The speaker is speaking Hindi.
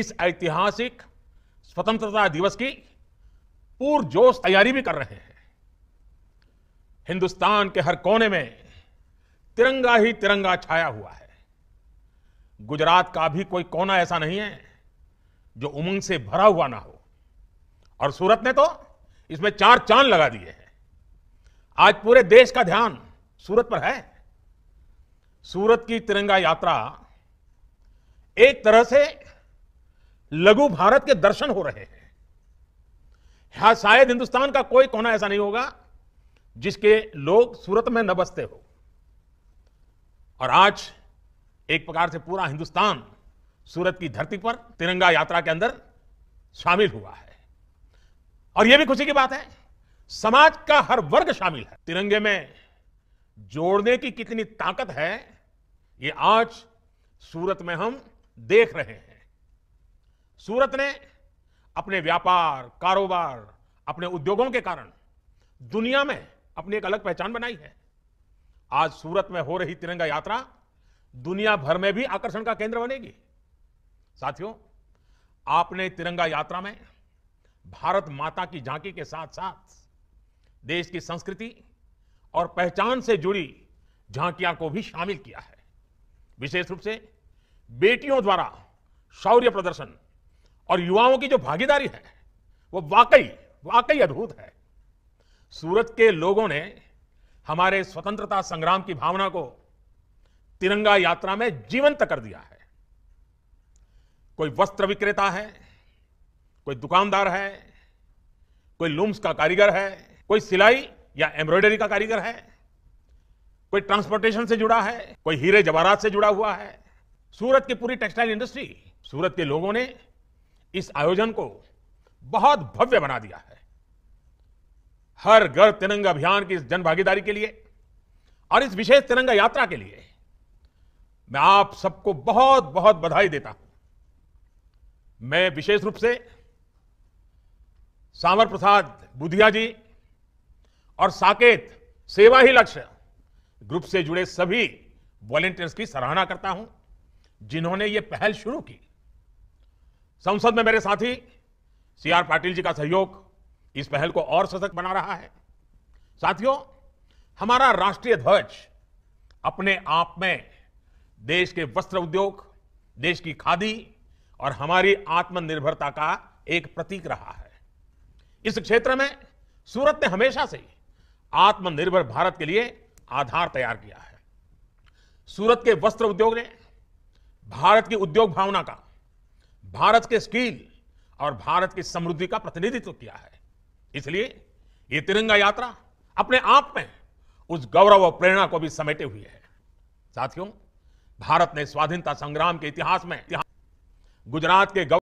इस ऐतिहासिक स्वतंत्रता दिवस की पुरजोश तैयारी भी कर रहे हैं हिंदुस्तान के हर कोने में तिरंगा ही तिरंगा छाया हुआ है गुजरात का भी कोई कोना ऐसा नहीं है जो उमंग से भरा हुआ ना हो और सूरत ने तो इसमें चार चांद लगा दिए हैं आज पूरे देश का ध्यान सूरत पर है सूरत की तिरंगा यात्रा एक तरह से लघु भारत के दर्शन हो रहे हैं हाँ शायद हिंदुस्तान का कोई कोना ऐसा नहीं होगा जिसके लोग सूरत में न बसते हो और आज एक प्रकार से पूरा हिंदुस्तान सूरत की धरती पर तिरंगा यात्रा के अंदर शामिल हुआ है और यह भी खुशी की बात है समाज का हर वर्ग शामिल है तिरंगे में जोड़ने की कितनी ताकत है ये आज सूरत में हम देख रहे हैं सूरत ने अपने व्यापार कारोबार अपने उद्योगों के कारण दुनिया में अपनी एक अलग पहचान बनाई है आज सूरत में हो रही तिरंगा यात्रा दुनिया भर में भी आकर्षण का केंद्र बनेगी साथियों आपने तिरंगा यात्रा में भारत माता की झांकी के साथ साथ देश की संस्कृति और पहचान से जुड़ी झांकियां को भी शामिल किया है विशेष रूप से बेटियों द्वारा शौर्य प्रदर्शन और युवाओं की जो भागीदारी है वो वाकई वाकई अद्भुत है सूरत के लोगों ने हमारे स्वतंत्रता संग्राम की भावना को तिरंगा यात्रा में जीवंत कर दिया है कोई वस्त्र विक्रेता है कोई दुकानदार है कोई लूम्स का कारीगर है कोई सिलाई या एम्ब्रॉयडरी का कारीगर है कोई ट्रांसपोर्टेशन से जुड़ा है कोई हीरे जवाहरात से जुड़ा हुआ है सूरत की पूरी टेक्सटाइल इंडस्ट्री सूरत के लोगों ने इस आयोजन को बहुत भव्य बना दिया है हर घर तिरंगा अभियान की इस जनभागीदारी के लिए और इस विशेष तिरंगा यात्रा के लिए मैं आप सबको बहुत बहुत बधाई देता हूं मैं विशेष रूप से सांवर प्रसाद बुधिया जी और साकेत सेवा ही लक्ष्य ग्रुप से जुड़े सभी वॉलेंटियर्स की सराहना करता हूं जिन्होंने ये पहल शुरू की संसद में मेरे साथी सी आर पाटिल जी का सहयोग इस पहल को और सशक्त बना रहा है साथियों हमारा राष्ट्रीय ध्वज अपने आप में देश के वस्त्र उद्योग देश की खादी और हमारी आत्मनिर्भरता का एक प्रतीक रहा है इस क्षेत्र में सूरत ने हमेशा से आत्मनिर्भर भारत के लिए आधार तैयार किया है सूरत के वस्त्र उद्योग ने भारत की उद्योग भावना का भारत के स्किल और भारत की समृद्धि का प्रतिनिधित्व किया है इसलिए ये तिरंगा यात्रा अपने आप में उस गौरव और प्रेरणा को भी समेटे हुए है साथियों भारत ने स्वाधीनता संग्राम के इतिहास में गुजरात के